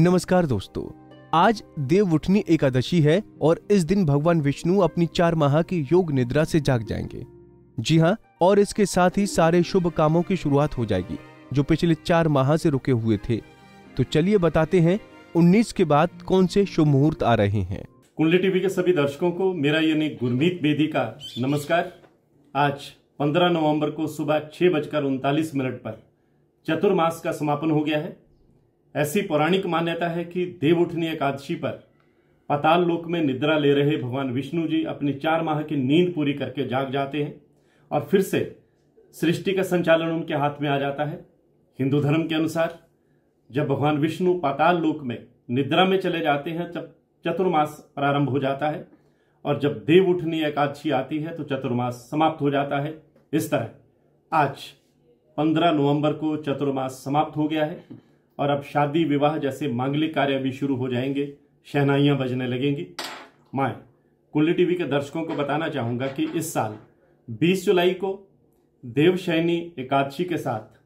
नमस्कार दोस्तों आज देव उठनी एकादशी है और इस दिन भगवान विष्णु अपनी चार माह की योग निद्रा से जाग जाएंगे जी हाँ और इसके साथ ही सारे शुभ कामों की शुरुआत हो जाएगी जो पिछले चार माह से रुके हुए थे तो चलिए बताते हैं उन्नीस के बाद कौन से शुभ मुहूर्त आ रहे हैं कुंडली टीवी के सभी दर्शकों को मेरा यानी गुरमीत बेदी का नमस्कार आज 15 नवंबर को सुबह छह बजकर उनतालीस मिनट पर चतुर्मास का समापन हो गया है ऐसी पौराणिक मान्यता है कि देव उठनी एकादशी पर पाताल लोक में निद्रा ले रहे भगवान विष्णु जी अपनी चार माह की नींद पूरी करके जाग जाते हैं और फिर से सृष्टि का संचालन उनके हाथ में आ जाता है हिंदू धर्म के अनुसार जब भगवान विष्णु पाताल लोक में निद्रा में चले जाते हैं तब चतुर्मास प्रारंभ हो जाता है और जब देव उठनी एकादशी आती है तो चतुर्मास समाप्त हो जाता है इस तरह आज 15 नवंबर को चतुर्मास समाप्त हो गया है और अब शादी विवाह जैसे मांगलिक कार्य भी शुरू हो जाएंगे शहनाइयाँ बजने लगेंगी मैं कुल्ली टीवी के दर्शकों को बताना चाहूँगा कि इस साल 20 जुलाई को देवशैनी एकादशी के साथ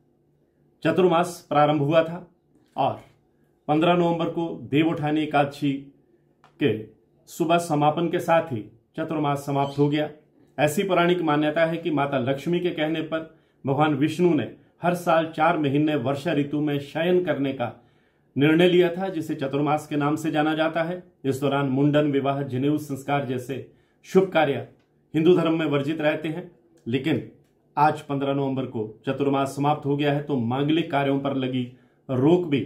चतुर्मास प्रारंभ हुआ था और 15 नवंबर को देव उठानी एकादशी के सुबह समापन के साथ ही चतुर्मास समाप्त हो गया ऐसी पौराणिक मान्यता है कि माता लक्ष्मी के कहने पर भगवान विष्णु ने हर साल चार महीने वर्षा ऋतु में शयन करने का निर्णय लिया था जिसे चतुर्मास के नाम से जाना जाता है इस दौरान मुंडन विवाह जनेऊ संस्कार जैसे शुभ कार्य हिंदू धर्म में वर्जित रहते हैं लेकिन आज 15 नवंबर को चतुर्मास समाप्त हो गया है तो मांगलिक कार्यों पर लगी रोक भी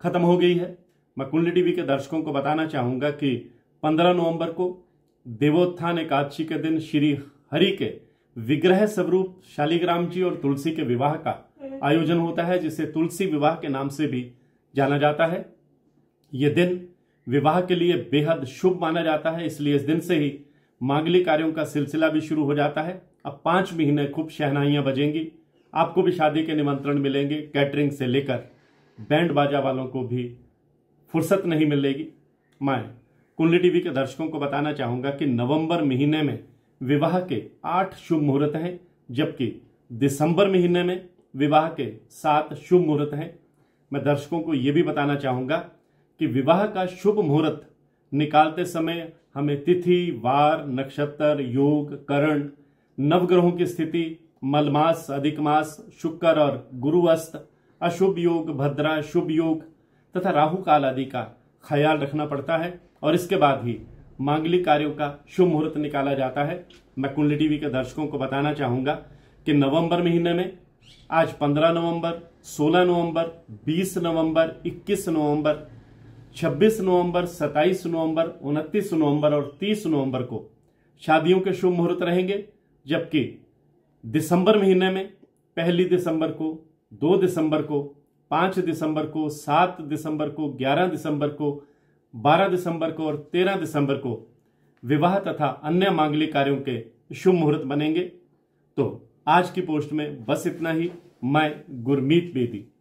खत्म हो गई है मैं कुंडली टीवी के दर्शकों को बताना चाहूंगा कि 15 नवंबर को देवोत्थान एकादशी के दिन श्री हरि के विग्रह स्वरूप शालिग्राम जी और तुलसी के विवाह का आयोजन होता है जिसे तुलसी विवाह के नाम से भी जाना जाता है यह दिन विवाह के लिए बेहद शुभ माना जाता है इसलिए इस दिन से ही मांगलिक कार्यों का सिलसिला भी शुरू हो जाता है अब पांच महीने खूब शहनाइयां बजेंगी आपको भी शादी के निमंत्रण मिलेंगे कैटरिंग से लेकर बैंड बाजा वालों को भी फुर्सत नहीं मिलेगी मैं कुंडली टीवी के दर्शकों को बताना चाहूंगा कि नवंबर महीने में विवाह के आठ शुभ मुहूर्त हैं जबकि दिसंबर महीने में विवाह के सात शुभ मुहूर्त हैं मैं दर्शकों को ये भी बताना चाहूँगा कि विवाह का शुभ मुहूर्त निकालते समय हमें तिथि वार नक्षत्र योग करण नवग्रहों की स्थिति मलमास अधिक मास शुक्र और गुरुअस्त अशुभ योग भद्रा शुभ योग तथा राहु काल आदि का ख्याल रखना पड़ता है और इसके बाद ही मांगलिक कार्यों का शुभ मुहूर्त निकाला जाता है मैं कुंडली टीवी के दर्शकों को बताना चाहूंगा कि नवंबर महीने में आज 15 नवंबर 16 नवंबर 20 नवंबर 21 नवंबर 26 नवंबर 27 नवंबर 29 नवंबर और 30 नवंबर को शादियों के शुभ मुहूर्त रहेंगे जबकि दिसंबर महीने में पहली दिसंबर को दो दिसंबर को पांच दिसंबर को सात दिसंबर को ग्यारह दिसंबर को बारह दिसंबर को और तेरह दिसंबर को विवाह तथा अन्य मांगलिक कार्यों के शुभ मुहूर्त बनेंगे तो आज की पोस्ट में बस इतना ही मैं गुरमीत बेदी